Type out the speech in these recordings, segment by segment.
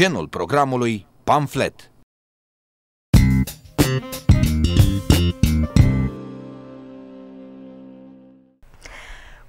Genul programului pamflet.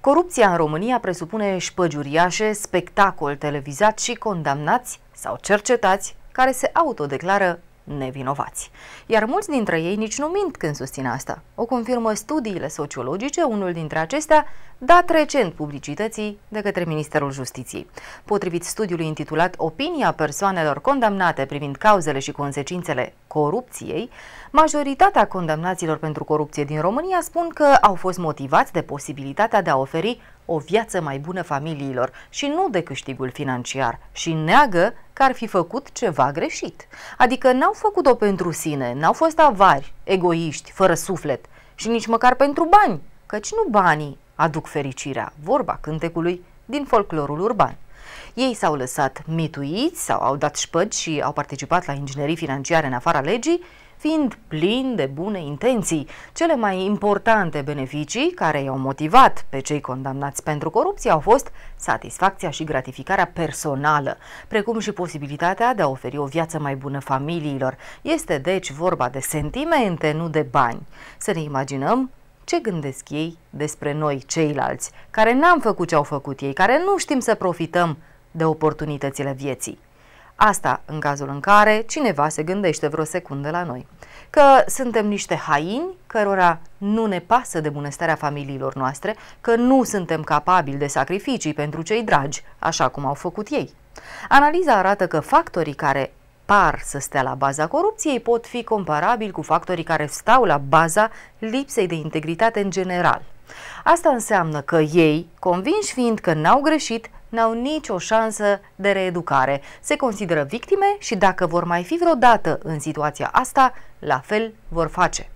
Corupția în România presupune șpăgiuriașe, spectacol televizat și condamnați sau cercetați care se autodeclară nevinovați. Iar mulți dintre ei nici nu mint când susțin asta. O confirmă studiile sociologice, unul dintre acestea dat recent publicității de către Ministerul Justiției. Potrivit studiului intitulat Opinia persoanelor condamnate privind cauzele și consecințele corupției, majoritatea condamnaților pentru corupție din România spun că au fost motivați de posibilitatea de a oferi o viață mai bună familiilor și nu de câștigul financiar și neagă că ar fi făcut ceva greșit. Adică n-au făcut-o pentru sine, n-au fost avari, egoiști, fără suflet și nici măcar pentru bani, căci nu banii aduc fericirea, vorba cântecului din folclorul urban. Ei s-au lăsat mituiți sau au dat șpăgi și au participat la inginerii financiare în afara legii, fiind plini de bune intenții. Cele mai importante beneficii care i-au motivat pe cei condamnați pentru corupție au fost satisfacția și gratificarea personală, precum și posibilitatea de a oferi o viață mai bună familiilor. Este deci vorba de sentimente, nu de bani. Să ne imaginăm ce gândesc ei despre noi, ceilalți, care n-am făcut ce au făcut ei, care nu știm să profităm de oportunitățile vieții. Asta în cazul în care cineva se gândește vreo secundă la noi. Că suntem niște haini cărora nu ne pasă de bunăstarea familiilor noastre, că nu suntem capabili de sacrificii pentru cei dragi, așa cum au făcut ei. Analiza arată că factorii care par să stea la baza corupției pot fi comparabili cu factorii care stau la baza lipsei de integritate în general. Asta înseamnă că ei, convinși fiind că n-au greșit, n-au nicio șansă de reeducare. Se consideră victime și dacă vor mai fi vreodată în situația asta, la fel vor face.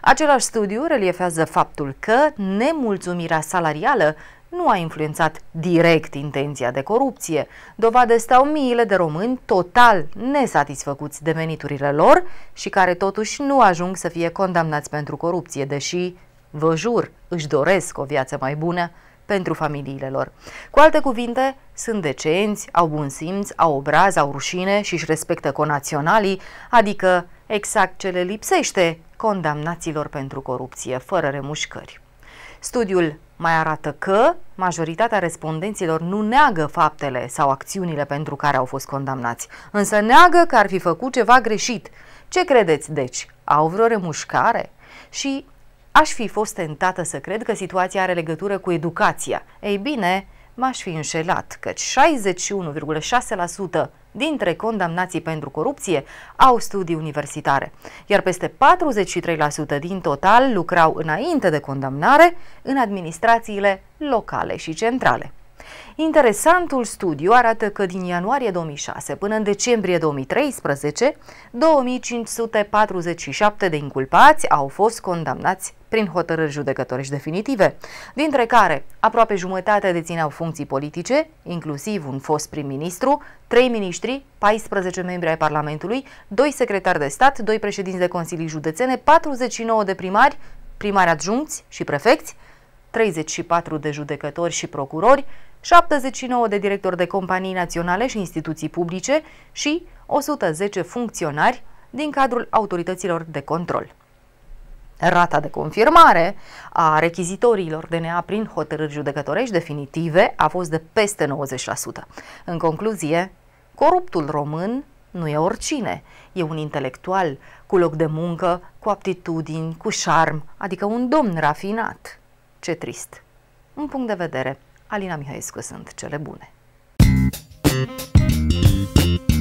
Același studiu reliefează faptul că nemulțumirea salarială nu a influențat direct intenția de corupție. Dovadă stau miile de români total nesatisfăcuți de veniturile lor și care totuși nu ajung să fie condamnați pentru corupție, deși, vă jur, își doresc o viață mai bună pentru familiile lor. Cu alte cuvinte, sunt decenți, au bun simț, au obraz, au rușine și își respectă conaționalii, adică exact ce le lipsește condamnaților pentru corupție, fără remușcări. Studiul mai arată că majoritatea respondenților nu neagă faptele sau acțiunile pentru care au fost condamnați, însă neagă că ar fi făcut ceva greșit. Ce credeți, deci? Au vreo remușcare? Și aș fi fost tentată să cred că situația are legătură cu educația. Ei bine, m-aș fi înșelat, căci 61,6% dintre condamnații pentru corupție au studii universitare, iar peste 43% din total lucrau înainte de condamnare în administrațiile locale și centrale. Interesantul studiu arată că din ianuarie 2006 până în decembrie 2013, 2547 de inculpați au fost condamnați prin hotărâri judecătorești definitive, dintre care aproape jumătate dețineau funcții politice, inclusiv un fost prim-ministru, 3 miniștri, 14 membri ai Parlamentului, 2 secretari de stat, 2 președinți de consilii județene, 49 de primari, primari adjuncți și prefecți, 34 de judecători și procurori, 79 de directori de companii naționale și instituții publice și 110 funcționari din cadrul autorităților de control. Rata de confirmare a rechizitorilor DNA prin hotărâri judecătorești definitive a fost de peste 90%. În concluzie, coruptul român nu e oricine, e un intelectual cu loc de muncă, cu aptitudini, cu șarm, adică un domn rafinat. Ce trist! Un punct de vedere, Alina Mihaescu sunt cele bune. Thank you.